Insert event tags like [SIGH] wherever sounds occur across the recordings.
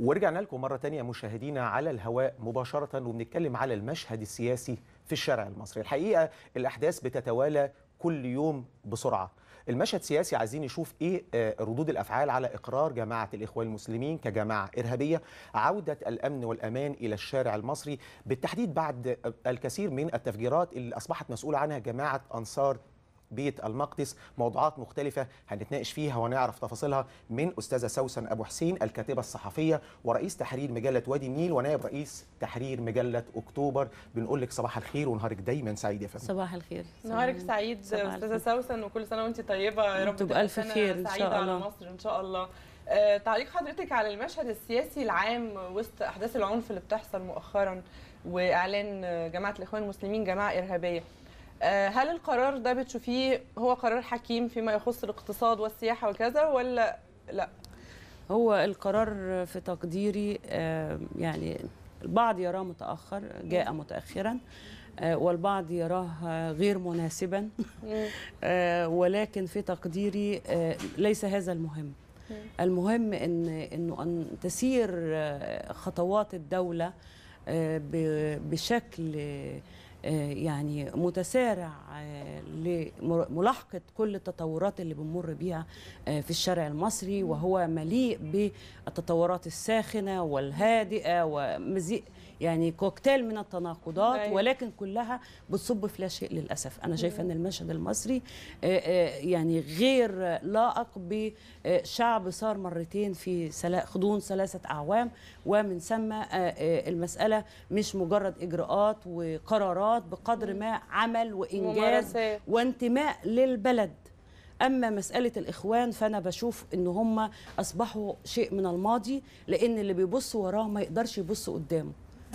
ورجعنا لكم مرة تانية مشاهدينا على الهواء مباشرة وبنتكلم على المشهد السياسي في الشارع المصري الحقيقة الأحداث بتتوالى كل يوم بسرعة المشهد السياسي عايزين نشوف ايه آه، ردود الافعال على اقرار جماعه الاخوان المسلمين كجماعه ارهابيه عوده الامن والامان الى الشارع المصري بالتحديد بعد الكثير من التفجيرات اللي اصبحت مسؤوله عنها جماعه انصار بيت المقدس موضوعات مختلفة هنتناقش فيها ونعرف تفاصيلها من أستاذة سوسن أبو حسين الكاتبة الصحفية ورئيس تحرير مجلة وادي النيل ونائب رئيس تحرير مجلة أكتوبر بنقول لك صباح الخير ونهارك دايما سعيد يا فندم صباح الخير نهارك سعيد أستاذة سوسن وكل سنة وأنت طيبة يا رب تبقى ألف خير إن شاء الله على مصر إن شاء الله آه، تعليق حضرتك على المشهد السياسي العام وسط احداث العنف اللي بتحصل مؤخرا واعلان جماعه الاخوان المسلمين جماعه ارهابيه آه، هل القرار ده بتشوفيه هو قرار حكيم فيما يخص الاقتصاد والسياحه وكذا ولا لا هو القرار في تقديري آه، يعني البعض يراه متاخر جاء متاخرا آه، والبعض يراه غير مناسبا [LAUGHS] ولكن في تقديري ليس هذا المهم المهم ان انه ان تسير خطوات الدوله بشكل آه، يعني متسارع آه، لملاحقة كل التطورات اللي بنمر بيها آه، في الشارع المصري وهو مليء بالتطورات الساخنة والهادئة ومزيد يعني كوكتيل من التناقضات أيوة. ولكن كلها بتصب في لا شيء للاسف انا شايفه ان المشهد المصري آه، آه، يعني غير لائق بشعب صار مرتين في خضون ثلاثه اعوام ومن ثم آه، المساله مش مجرد اجراءات وقرارات بقدر ما عمل وانجاز وانتماء للبلد اما مساله الاخوان فانا بشوف ان هم اصبحوا شيء من الماضي لان اللي بيبص وراه ما يقدرش يبص قدامه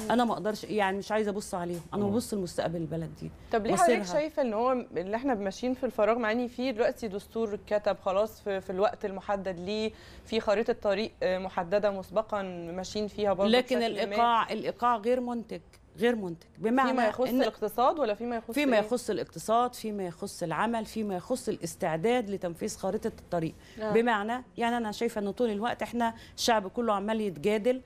انا ما اقدرش يعني مش عايزه ابص عليهم انا أمم. ببص لمستقبل البلد دي طب ليه حضرتك شايفه ان هو اللي احنا ماشيين في الفراغ مع ان في دلوقتي دستور اتكتب خلاص في, في الوقت المحدد ليه في خريطه طريق محدده مسبقا ماشيين فيها برضه لكن الايقاع الايقاع غير منتج غير منتج بمعنى فيما يخص إن الاقتصاد ولا فيما يخص فيما إيه؟ يخص إيه؟ الاقتصاد فيما يخص العمل فيما يخص الاستعداد لتنفيذ خارطه الطريق آه. بمعنى يعني انا شايفه ان طول الوقت احنا الشعب كله عمال يتجادل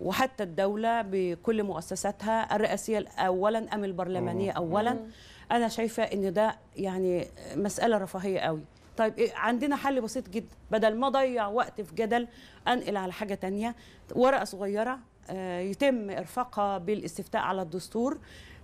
وحتى الدولة بكل مؤسساتها الرئاسية أولا أم البرلمانية أولا أنا شايفة إن ده يعني مسألة رفاهية قوي طيب إيه، عندنا حل بسيط جدا بدل ما اضيع وقت في جدل انقل على حاجه تانية ورقه صغيره آه، يتم ارفاقها بالاستفتاء على الدستور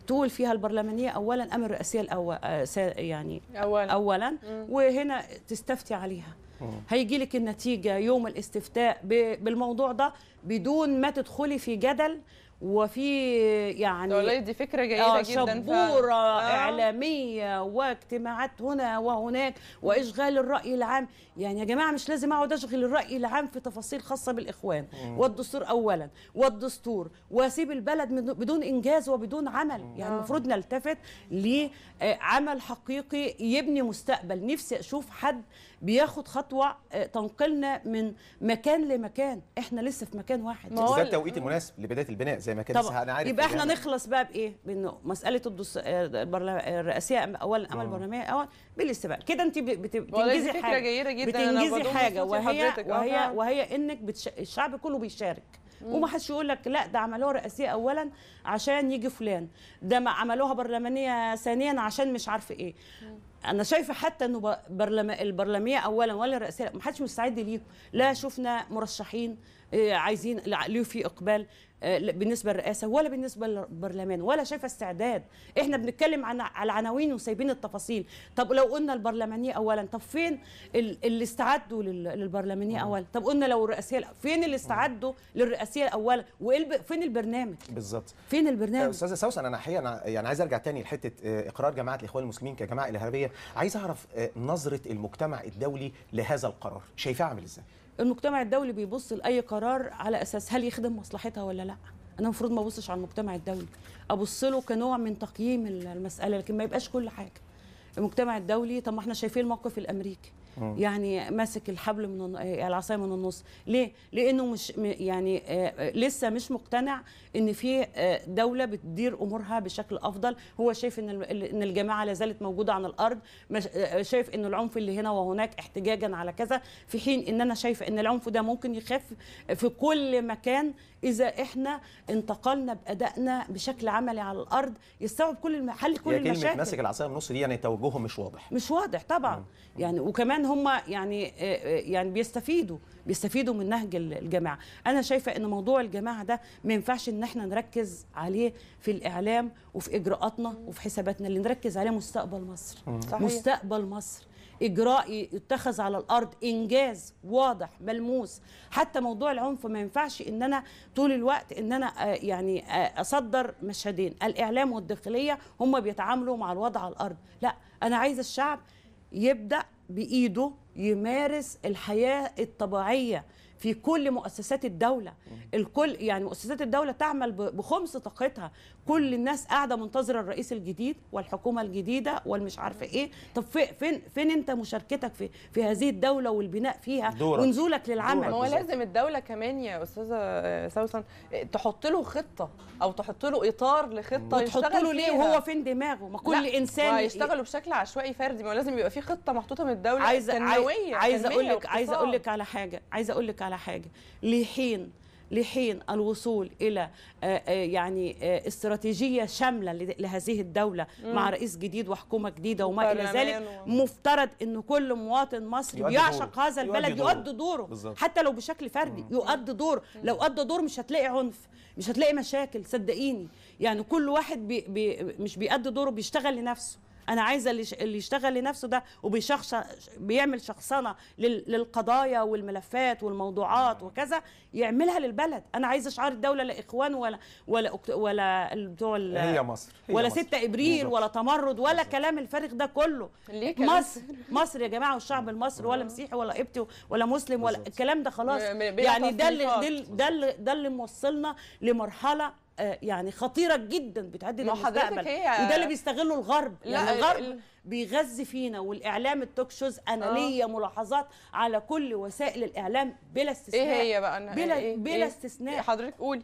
تقول فيها البرلمانيه اولا ام الرئاسيه الاول آه، يعني اولا, أولاً وهنا تستفتي عليها آه. هيجي لك النتيجه يوم الاستفتاء بالموضوع ده بدون ما تدخلي في جدل وفي يعني والله دي فكره جيده آه، جدا شبوره ف... آه. اعلاميه واجتماعات هنا وهناك واشغال الراي العام يعني يا جماعه مش لازم اقعد اشغل الراي العام في تفاصيل خاصه بالاخوان مم. والدستور اولا والدستور واسيب البلد بدون انجاز وبدون عمل مم. يعني آه. المفروض نلتفت لعمل حقيقي يبني مستقبل نفسي اشوف حد بياخد خطوه آه، تنقلنا من مكان لمكان احنا لسه في مكان واحد ده التوقيت المناسب لبدايه البناء زي ما كان انا عارف يبقى احنا نخلص بقى بايه؟ بانه مساله الدس... الرئاسيه اولا امل البرلمانيه آه. اولا بالاستقبال كده انت بتنجزي فكرة حاجه جيدة جدا بتنجزي حاجه وهي وهي وهي انك بتش... الشعب كله بيشارك وما حدش يقول لك لا ده عملوها رئاسيه اولا عشان يجي فلان ده ما عملوها برلمانيه ثانيا عشان مش عارفه ايه انا شايفه حتى انه برلم... البرلميه اولا ولا الرئاسيه ما حدش مستعد ليهم لا شفنا مرشحين آه، عايزين ليه في اقبال آه، بالنسبه للرئاسه ولا بالنسبه للبرلمان ولا شايفه استعداد احنا بنتكلم عن على العناوين وسايبين التفاصيل طب لو قلنا البرلمانيه اولا طب فين اللي استعدوا للبرلمانيه اولا طب قلنا لو الرئاسيه فين اللي استعدوا للرئاسيه اولا وايه فين البرنامج بالظبط فين البرنامج استاذه سوسن انا حقيقه يعني عايز ارجع تاني لحته آه، اقرار جماعه الاخوان المسلمين كجماعه ارهابيه عايز اعرف آه، نظره المجتمع الدولي لهذا القرار شايفاه عامل ازاي المجتمع الدولي بيبص لاي قرار على اساس هل يخدم مصلحتها ولا لا انا المفروض ما ابصش على المجتمع الدولي ابص له كنوع من تقييم المساله لكن ما يبقاش كل حاجه المجتمع الدولي طب ما احنا شايفين الموقف الامريكي آه. يعني ماسك الحبل من آه، العصايه من النص ليه لانه مش يعني آه، لسه مش مقتنع ان في دوله بتدير امورها بشكل افضل هو شايف ان ان الجماعه لا زالت موجوده على الارض شايف ان العنف اللي هنا وهناك احتجاجا على كذا في حين ان انا شايفه ان العنف ده ممكن يخف في كل مكان اذا احنا انتقلنا بادائنا بشكل عملي على الارض يستوعب كل المحل حل كل المشاكل كلمه ماسك العصايه من النص دي يعني توجههم مش واضح مش واضح طبعا مم. يعني وكمان هم يعني آه، آه، يعني بيستفيدوا بيستفيدوا من نهج الجماعه انا شايفه ان موضوع الجماعه ده ما ينفعش ان احنا نركز عليه في الاعلام وفي اجراءاتنا وفي حساباتنا اللي نركز عليه مستقبل مصر مم. صحيح. مستقبل مصر اجرائي يتخذ على الارض انجاز واضح ملموس حتى موضوع العنف ما ينفعش ان انا طول الوقت ان انا آه، يعني آه، اصدر مشهدين الاعلام والداخليه هم بيتعاملوا مع الوضع على الارض لا انا عايز الشعب يبدا بايده يمارس الحياه الطبيعيه في كل مؤسسات الدوله الكل يعني مؤسسات الدوله تعمل بخمس طاقتها كل الناس قاعده منتظره الرئيس الجديد والحكومه الجديده والمش عارفه ايه طب فين فين انت مشاركتك في في هذه الدوله والبناء فيها دورك. ونزولك للعمل هو لازم الدوله كمان يا استاذه سوسن تحط له خطه او تحط له اطار لخطه يشتغل له ليه وهو فين دماغه ما كل انسان يشتغلوا بشكل عشوائي فردي ما لازم يبقى في خطه محطوطه من الدوله عايزه عايزه اقول لك عايزه اقول لك على حاجه عايزه اقول لك على حاجه لحين لحين الوصول الى آه، آه، يعني آه، استراتيجيه شامله لهذه الدوله مم. مع رئيس جديد وحكومه جديده وما الى ذلك و... مفترض ان كل مواطن مصري بيعشق هذا البلد يؤدي دوره بالزبط. حتى لو بشكل فردي يؤدي دوره لو ادى دور مش هتلاقي عنف مش هتلاقي مشاكل صدقيني يعني كل واحد بي بي مش بيأدي دوره بيشتغل لنفسه انا عايزه اللي يشتغل لنفسه ده وبيشخص بيعمل شخصنه للقضايا والملفات والموضوعات وكذا يعملها للبلد انا عايزه شعار الدوله لا اخوان ولا ولا ولا بتوع هي مصر هي ولا 6 ابريل ولا تمرد ولا كلام الفارغ ده كله ليه مصر مصر يا جماعه والشعب المصري ولا مسيحي ولا قبطي ولا مسلم ولا الكلام ده خلاص يعني ده ده اللي ده اللي موصلنا لمرحله يعني خطيره جدا بتعدي المستقبل وده اللي بيستغله الغرب لا يعني الغرب بيغذي فينا والاعلام التوك شوز انا آه. ليا ملاحظات على كل وسائل الاعلام بلا استثناء ايه هي بقى أنا بلا إيه؟, إيه؟ بلا إيه؟ استثناء إيه حضرتك قولي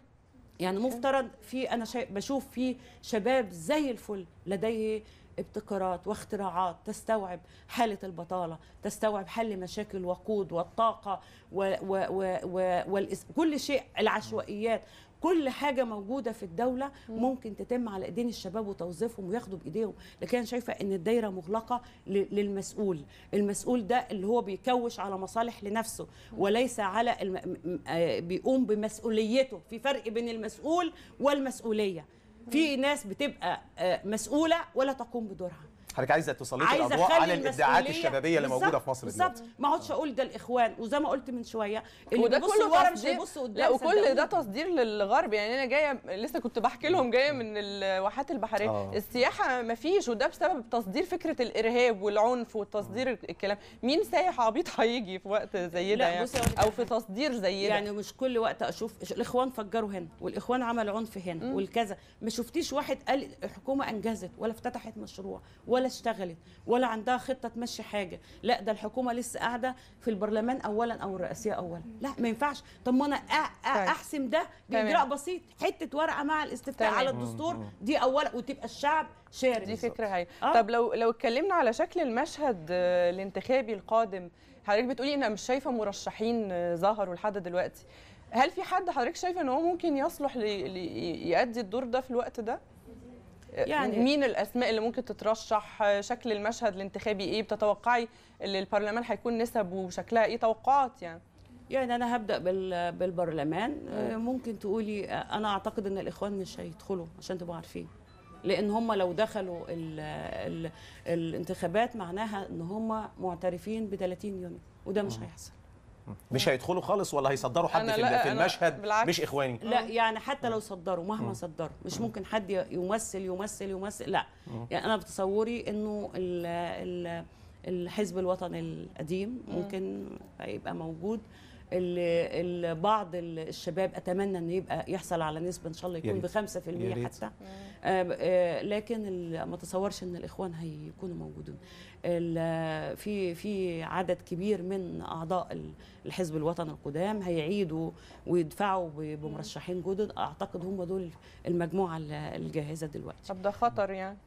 يعني مفترض في انا بشوف في شباب زي الفل لديه ابتكارات واختراعات تستوعب حالة البطالة تستوعب حل مشاكل الوقود والطاقة و و و و كل شيء العشوائيات كل حاجه موجوده في الدوله ممكن تتم على ايدين الشباب وتوظيفهم وياخدوا بايديهم لكن انا شايفه ان الدايره مغلقه للمسؤول المسؤول ده اللي هو بيكوش على مصالح لنفسه وليس على الم... آه، بيقوم بمسؤوليته في فرق بين المسؤول والمسؤوليه في ناس بتبقى آه، مسؤوله ولا تقوم بدورها حضرتك عايزه توصلي عايز الاضواء على الابداعات الشبابيه اللي موجوده في مصر بالظبط ما اقعدش اقول ده الاخوان وزي ما قلت من شويه اللي وده كله ورا مش هيبص قدام لا وكل ده تصدير للغرب يعني انا جايه لسه كنت بحكي لهم جايه من الواحات البحريه آه. السياحه ما فيش وده بسبب تصدير فكره الارهاب والعنف وتصدير آه. الكلام مين سايح عبيط هيجي في وقت زي ده يعني او في تصدير زي ده يعني مش كل وقت اشوف الاخوان فجروا هنا والاخوان عملوا عنف هنا والكذا ما شفتيش واحد قال الحكومه انجزت ولا افتتحت مشروع ولا ولا اشتغلت ولا عندها خطه تمشي حاجه لا ده الحكومه لسه قاعده في البرلمان اولا او الرئاسيه اولا لا ما ينفعش طب ما انا طيب. احسم ده باجراء بسيط حته ورقه مع الاستفتاء على الدستور دي اولا وتبقى الشعب شارك دي فكره هاي آه. طب لو لو اتكلمنا على شكل المشهد آه، الانتخابي القادم حضرتك بتقولي انا مش شايفه مرشحين آه، ظهروا لحد دلوقتي هل في حد حضرتك شايفه ان هو ممكن يصلح يؤدي الدور ده في الوقت ده يعني مين الاسماء اللي ممكن تترشح شكل المشهد الانتخابي ايه بتتوقعي اللي البرلمان هيكون نسبه وشكلها ايه توقعات يعني يعني انا هبدا بالبرلمان آه، ممكن تقولي آه، انا اعتقد ان الاخوان مش هيدخلوا عشان تبقوا عارفين لان هم لو دخلوا الـ الـ الانتخابات معناها ان هم معترفين ب 30 يونيو وده مش هيحصل مش هيدخلوا خالص ولا هيصدروا حد في, في المشهد مش اخواني لا يعني حتى لو صدروا مهما صدروا مش ممكن حد يمثل يمثل يمثل لا يعني انا بتصوري انه ال ال الحزب الوطني القديم ممكن هيبقى موجود اللي, بعض الشباب اتمنى انه يبقى يحصل على نسبه ان شاء الله يكون آه، ب 5% آه، حتى لكن ما تصورش ان الاخوان هيكونوا موجودين في في عدد كبير من اعضاء الحزب الوطني القدام هيعيدوا ويدفعوا بمرشحين جدد اعتقد هم دول المجموعه الجاهزه دلوقتي طب ده خطر يعني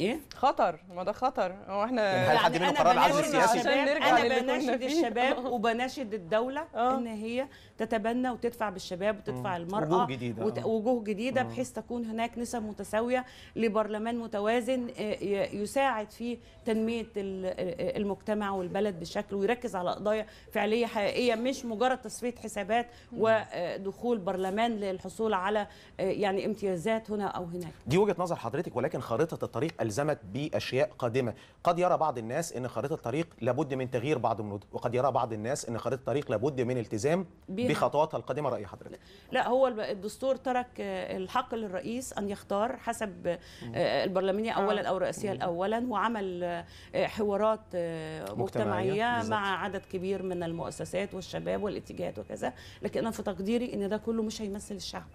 ايه خطر ما ده خطر هو احنا يعني هل حد منه قرار عزل سياسي عشان نرجع انا بناشد الشباب وبناشد الدوله آه. ان هي تتبنى وتدفع بالشباب وتدفع المراه وجوه جديده وت... آه. وجوه جديده بحيث تكون هناك نسب متساويه لبرلمان متوازن آه، يساعد في تنميه المجتمع والبلد بشكل ويركز على قضايا فعليه حقيقيه مش مجرد تصفيه حسابات ودخول برلمان للحصول على يعني امتيازات هنا او هناك دي وجهه نظر حضرتك ولكن خارطه الطريق ألزمت بأشياء قادمة قد يرى بعض الناس أن خريطة الطريق لابد من تغيير بعض النود وقد يرى بعض الناس أن خريطة الطريق لابد من التزام بخطواتها القادمة رأي حضرتك لا هو الدستور ترك آه، الحق للرئيس أن يختار حسب آه، البرلمانية أولا آه. أو رئاسية أولا وعمل حوارات مجتمعية مع عدد كبير من المؤسسات والشباب والاتجاهات وكذا لكن أنا في تقديري أن ده كله مش هيمثل الشعب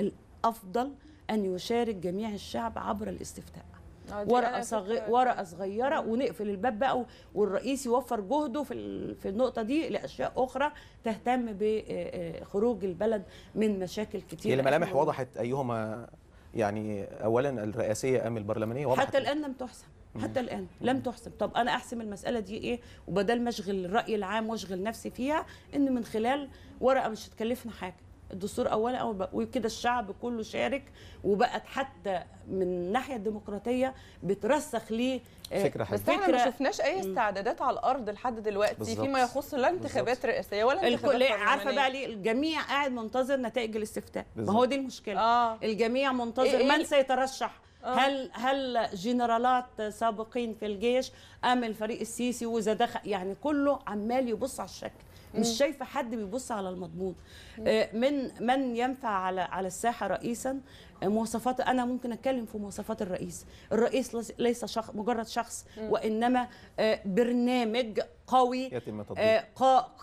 الأفضل أن يشارك جميع الشعب عبر الاستفتاء آه، ورقه صغيره ورقه صغيره ونقفل الباب بقى والرئيس يوفر جهده في في النقطه دي لاشياء اخرى تهتم بخروج آه، آه، البلد من مشاكل كتير الملامح وضحت ايهما يعني اولا الرئاسيه ام البرلمانيه وضحت حتى الان لم تحسم حتى الان لم تحسم طب انا احسم المساله دي ايه وبدل ما اشغل الراي العام واشغل نفسي فيها ان من خلال ورقه مش هتكلفنا حاجه الدستور اولا أو وكده الشعب كله شارك وبقت حتى من الناحيه الديمقراطيه بترسخ ليه آه، فكره حلوه بس احنا ما شفناش اي استعدادات على الارض لحد دلوقتي بالزبط. فيما يخص لا انتخابات رئاسيه ولا انتخابات عارفه بقى ليه الجميع قاعد منتظر نتائج الاستفتاء ما هو دي المشكله آه. الجميع منتظر إيه, إيه من سيترشح أوه. هل هل جنرالات سابقين في الجيش ام الفريق السيسي واذا دخل يعني كله عمال يبص على الشكل مش شايفه حد بيبص على المضمون آه، من من ينفع على على الساحه رئيسا آه، مواصفات انا ممكن اتكلم في مواصفات الرئيس الرئيس ليس شخص مجرد شخص وانما آه، برنامج قوي يتم تطبيقه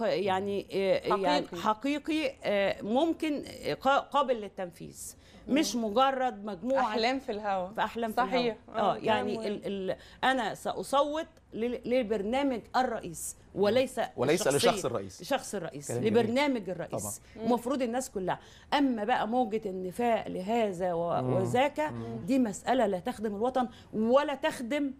يعني،, يعني حقيقي. يعني حقيقي ممكن قابل للتنفيذ مش مجرد مجموعه احلام في الهواء في احلام صحيح في الهواء. آه،, اه يعني الـ الـ انا ساصوت لبرنامج الرئيس وليس وليس لشخص الرئيس لشخص الرئيس لبرنامج الرئيس المفروض الناس كلها اما بقى موجه النفاق لهذا وذاك دي مساله لا تخدم الوطن ولا تخدم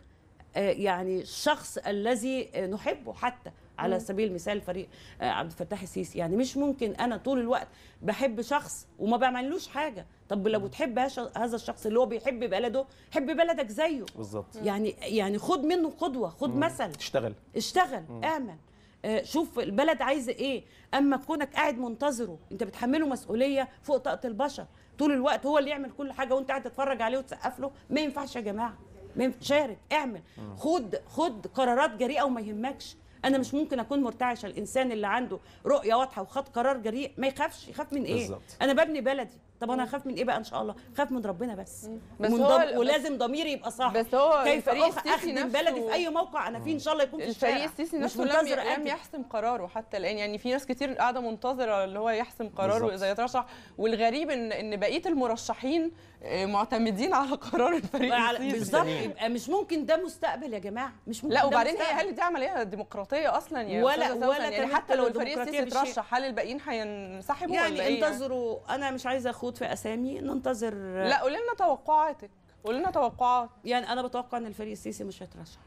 آه، يعني الشخص الذي نحبه حتى على سبيل المثال فريق آه، عبد الفتاح السيسي يعني مش ممكن انا طول الوقت بحب شخص وما بعملوش حاجه طب لو بتحب هذا الشخص اللي هو بيحب بلده حب بلدك زيه بالظبط يعني يعني خد منه قدوه خد مم. مثل اشتغل اشتغل مم. اعمل آه، شوف البلد عايزه ايه اما كونك قاعد منتظره انت بتحمله مسؤوليه فوق طاقه البشر طول الوقت هو اللي يعمل كل حاجه وانت قاعد تتفرج عليه وتسقف له ما ينفعش يا جماعه ما شارك اعمل خد خد قرارات جريئه وما يهمكش انا مش ممكن اكون مرتعشه الانسان اللي عنده رؤيه واضحه وخد قرار جريء ما يخافش يخاف من ايه بالزبط. انا ببني بلدي طب انا هخاف من ايه بقى ان شاء الله خاف من ربنا بس بس هو ضم... ولازم ضميري يبقى صح بس هو كيف اروح اخدم بلدي في اي موقع انا فيه ان شاء الله يكون في الشارع الفريق السيسي نفسه لم, لم يحسم قراره حتى الان يعني في ناس كتير قاعده منتظره اللي هو يحسم قراره اذا يترشح والغريب ان ان بقيه المرشحين آه، معتمدين على قرار الفريق السيسي بالظبط يبقى مش ممكن ده مستقبل يا جماعه مش ممكن لا وبعدين هي هل دي عمليه ديمقراطيه اصلا يعني ولا ولا يعني حتى لو الفريق السيسي اترشح هل الباقيين هينسحبوا يعني, إيه؟ يعني انتظروا انا مش عايزه مخطوط في اسامي ننتظر لا قول لنا توقعاتك قول لنا توقعات يعني انا بتوقع ان الفريق السيسي مش هيترشح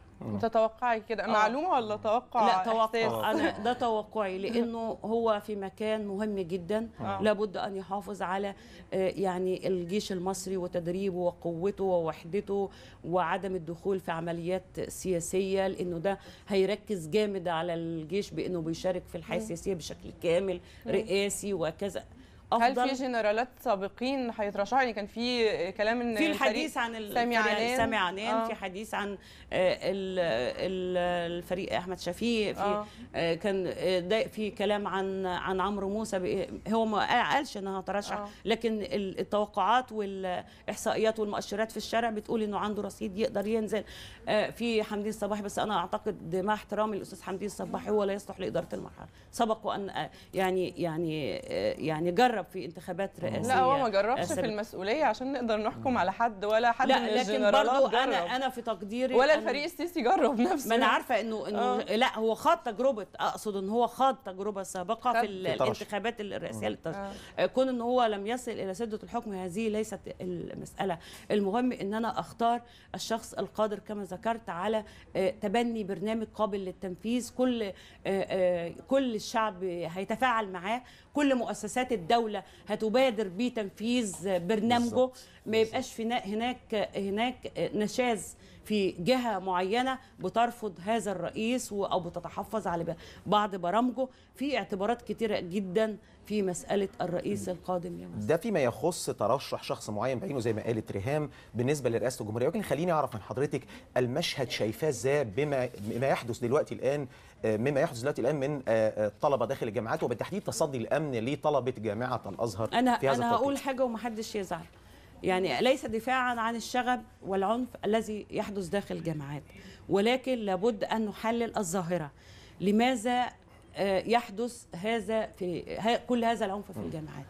توقعي كده آه. معلومه ولا توقع لا توقع انا ده توقعي لانه هو في مكان مهم جدا أوه. لابد ان يحافظ على آه، يعني الجيش المصري وتدريبه وقوته ووحدته وعدم الدخول في عمليات سياسيه لانه ده هيركز جامد على الجيش بانه بيشارك في الحياه السياسيه بشكل كامل رئاسي وكذا افضل هل في جنرالات سابقين هيترشحوا يعني كان في كلام ان في الحديث عن سامي عنان سامي عنان آه. في حديث عن آه، الفريق احمد شفيق في آه. آه، كان آه، في كلام عن عن عمرو موسى هو ما قالش انها ترشح آه. لكن التوقعات والاحصائيات والمؤشرات في الشارع بتقول انه عنده رصيد يقدر ينزل في حمدين الصباحي بس انا اعتقد مع احترامي للاستاذ حمدين الصباحي هو لا يصلح لاداره المرحله سبق وان يعني يعني يعني جرب جرب في انتخابات رئاسيه لا هو ما جربش في المسؤوليه عشان نقدر نحكم على حد ولا حد لا من لكن برضه انا انا في تقديري ولا الفريق السيسي جرب نفسه ما انا عارفه انه انه آه. لا هو خاض تجربه اقصد ان هو خاض تجربه سابقه في الانتخابات الرئاسيه للترشح آه. آه. كون ان هو لم يصل الى سده الحكم هذه ليست المساله المهم ان انا اختار الشخص القادر كما ذكرت على آه، تبني برنامج قابل للتنفيذ كل آه، كل الشعب هيتفاعل معاه كل مؤسسات الدوله الدوله هتبادر بتنفيذ برنامجه ما يبقاش في هناك هناك نشاز في جهه معينه بترفض هذا الرئيس او بتتحفظ على بعض برامجه في اعتبارات كتيره جدا في مساله الرئيس القادم يا ده فيما يخص ترشح شخص معين بعينه زي ما قالت ريهام بالنسبه لرئاسه الجمهوريه ولكن خليني اعرف من حضرتك المشهد شايفاه ازاي بما ما يحدث دلوقتي الان آه، مما يحدث دلوقتي الان من الطلبه آه، آه، داخل الجامعات وبالتحديد تصدي الامن لطلبه جامعه الازهر انا في هذا انا هقول حاجه ومحدش يزعل يعني ليس دفاعا عن الشغب والعنف الذي يحدث داخل الجامعات ولكن لابد أن نحلل الظاهرة لماذا آه، يحدث هذا في كل هذا العنف في الجامعات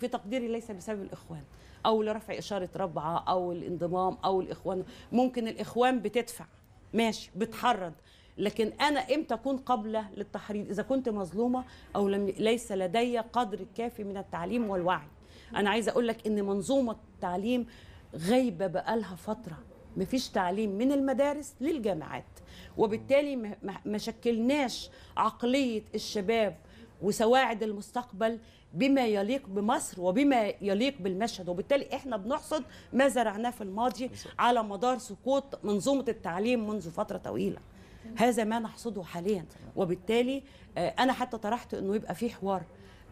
في تقديري ليس بسبب الإخوان أو لرفع إشارة ربعة أو الانضمام أو الإخوان ممكن الإخوان بتدفع ماشي بتحرض لكن انا امتى اكون قابله للتحريض اذا كنت مظلومه او لم ليس لدي قدر كافي من التعليم والوعي انا عايزه اقول لك ان منظومه التعليم غايبه بقالها فتره مفيش تعليم من المدارس للجامعات وبالتالي ما شكلناش عقليه الشباب وسواعد المستقبل بما يليق بمصر وبما يليق بالمشهد وبالتالي احنا بنحصد ما زرعناه في الماضي على مدار سقوط منظومه التعليم منذ فتره طويله هذا ما نحصده حاليا وبالتالي آه، انا حتى طرحت انه يبقى في حوار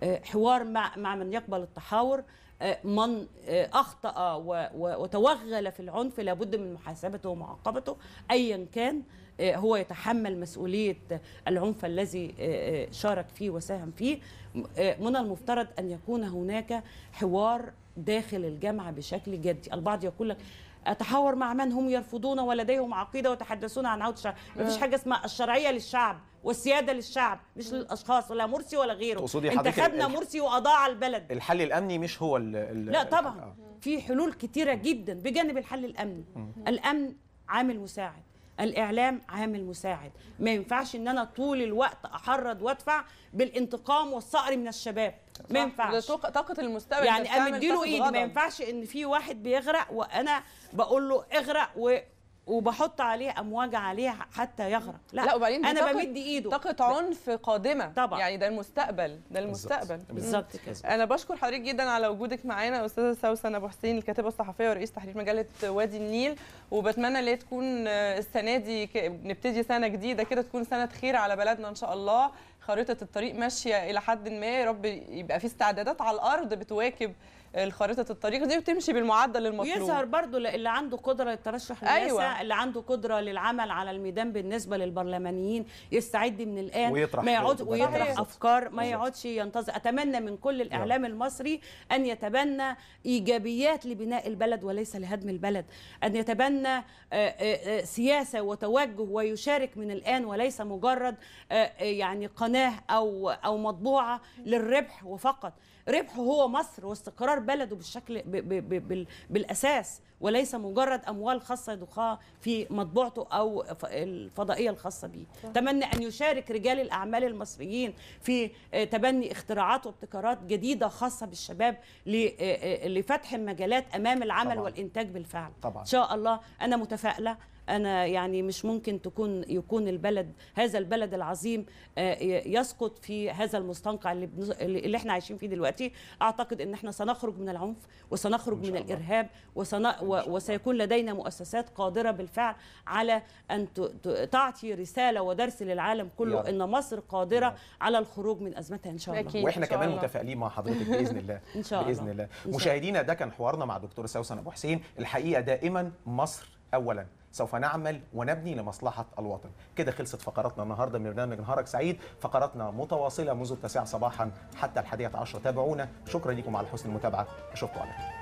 آه، حوار مع مع من يقبل التحاور آه، من آه، اخطا وتوغل في العنف لابد من محاسبته ومعاقبته ايا كان هو يتحمل مسؤوليه العنف الذي شارك فيه وساهم فيه من المفترض ان يكون هناك حوار داخل الجامعه بشكل جدي البعض يقول لك اتحاور مع من هم يرفضون ولديهم عقيده ويتحدثون عن عوده الشعب مفيش حاجه اسمها الشرعيه للشعب والسياده للشعب مش للاشخاص لا مرسي ولا غيره انتخبنا مرسي واضاع البلد الحل الامني مش هو الـ الـ لا طبعا آه. في حلول كتيره جدا بجانب الحل الامني الامن عامل مساعد الاعلام عامل مساعد ما ينفعش ان انا طول الوقت احرض وادفع بالانتقام والصقر من الشباب ما ينفعش طاقه المستوى يعني امدي له ايد ما ينفعش ان في واحد بيغرق وانا بقول له اغرق و... وبحط عليه امواج عليه حتى يغرق لا, لا وبعدين انا بمد ايده طاقه عنف قادمه طبعا يعني ده المستقبل ده المستقبل بالظبط كده انا بشكر حضرتك جدا على وجودك معانا استاذه سوسن ابو حسين الكاتبه الصحفيه ورئيس تحرير مجله وادي النيل وبتمنى ان تكون السنه دي نبتدي سنه جديده كده تكون سنه خير على بلدنا ان شاء الله خريطه الطريق ماشيه الى حد ما يا رب يبقى في استعدادات على الارض بتواكب الخريطة الطريق دي وتمشي بالمعدل المطلوب ويظهر برضو اللي عنده قدره للترشح للرئاسه أيوة. اللي عنده قدره للعمل على الميدان بالنسبه للبرلمانيين يستعد من الان ويطرح ما يقعد ويطرح أيوة. افكار ما يقعدش ينتظر اتمنى من كل الاعلام نعم. المصري ان يتبنى ايجابيات لبناء البلد وليس لهدم البلد ان يتبنى آه، آه، آه، سياسه وتوجه ويشارك من الان وليس مجرد يعني قناه او او مطبوعه للربح وفقط ربحه هو مصر واستقرار بلده بالشكل ب ب ب ب بالاساس وليس مجرد اموال خاصه يضخها في مطبوعته او الفضائيه الخاصه به اتمنى ان يشارك رجال الاعمال المصريين في آه، تبني اختراعات وابتكارات جديده خاصه بالشباب آه، آه، لفتح المجالات امام العمل طبعا. والانتاج بالفعل طبعا. ان شاء الله انا متفائله انا يعني مش ممكن تكون يكون البلد هذا البلد العظيم آه، يسقط في هذا المستنقع اللي, اللي احنا عايشين فيه دلوقتي اعتقد ان احنا سنخرج من العنف وسنخرج من الله. الارهاب وسن... وسيكون لدينا مؤسسات قادره بالفعل على ان تعطي رساله ودرس للعالم كله ان مصر قادره على الخروج من ازمتها ان شاء الله واحنا شاء كمان الله. متفائلين مع حضرتك باذن الله [LAUGHS] ان شاء باذن الله, الله. مشاهدينا ده كان حوارنا مع دكتور سوسن ابو حسين الحقيقه دائما مصر اولا سوف نعمل ونبني لمصلحه الوطن كده خلصت فقراتنا النهارده من برنامج نهارك سعيد فقراتنا متواصله منذ التاسعه صباحا حتى الحادية عشر تابعونا شكرا لكم على حسن المتابعه اشوفكم على خير